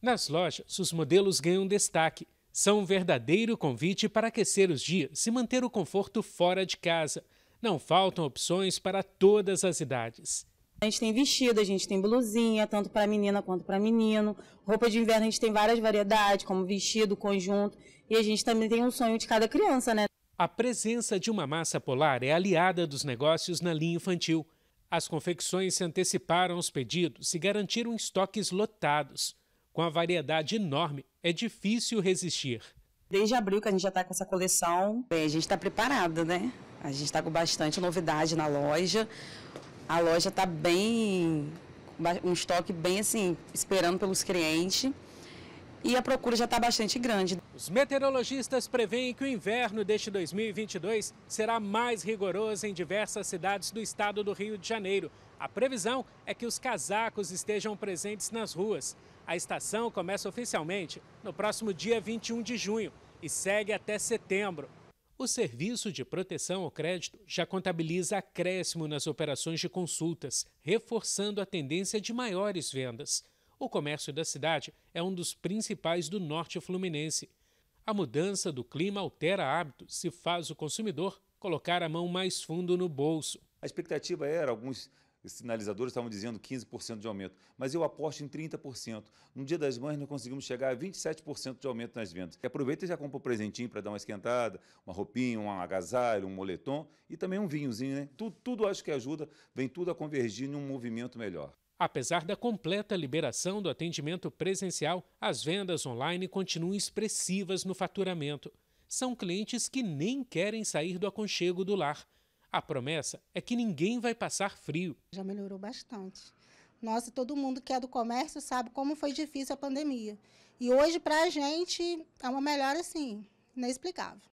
Nas lojas, os modelos ganham destaque. São um verdadeiro convite para aquecer os dias e manter o conforto fora de casa. Não faltam opções para todas as idades. A gente tem vestido, a gente tem blusinha, tanto para menina quanto para menino. Roupa de inverno a gente tem várias variedades, como vestido, conjunto. E a gente também tem um sonho de cada criança, né? A presença de uma massa polar é aliada dos negócios na linha infantil. As confecções se anteciparam aos pedidos e garantiram estoques lotados com a variedade enorme, é difícil resistir. Desde abril que a gente já está com essa coleção, Bem, a gente está preparada, né? A gente está com bastante novidade na loja. A loja está bem, um estoque bem assim, esperando pelos clientes e a procura já está bastante grande. Os meteorologistas preveem que o inverno deste 2022 será mais rigoroso em diversas cidades do estado do Rio de Janeiro. A previsão é que os casacos estejam presentes nas ruas. A estação começa oficialmente no próximo dia 21 de junho e segue até setembro. O Serviço de Proteção ao Crédito já contabiliza acréscimo nas operações de consultas, reforçando a tendência de maiores vendas. O comércio da cidade é um dos principais do norte fluminense. A mudança do clima altera hábitos se faz o consumidor colocar a mão mais fundo no bolso. A expectativa era, alguns sinalizadores estavam dizendo 15% de aumento, mas eu aposto em 30%. No dia das mães nós conseguimos chegar a 27% de aumento nas vendas. Aproveita e já compra um presentinho para dar uma esquentada, uma roupinha, um agasalho, um moletom e também um vinhozinho, né? Tudo, tudo acho que ajuda, vem tudo a convergir num movimento melhor. Apesar da completa liberação do atendimento presencial, as vendas online continuam expressivas no faturamento. São clientes que nem querem sair do aconchego do lar. A promessa é que ninguém vai passar frio. Já melhorou bastante. Nossa, todo mundo que é do comércio sabe como foi difícil a pandemia. E hoje, para a gente, é uma melhora, assim, inexplicável.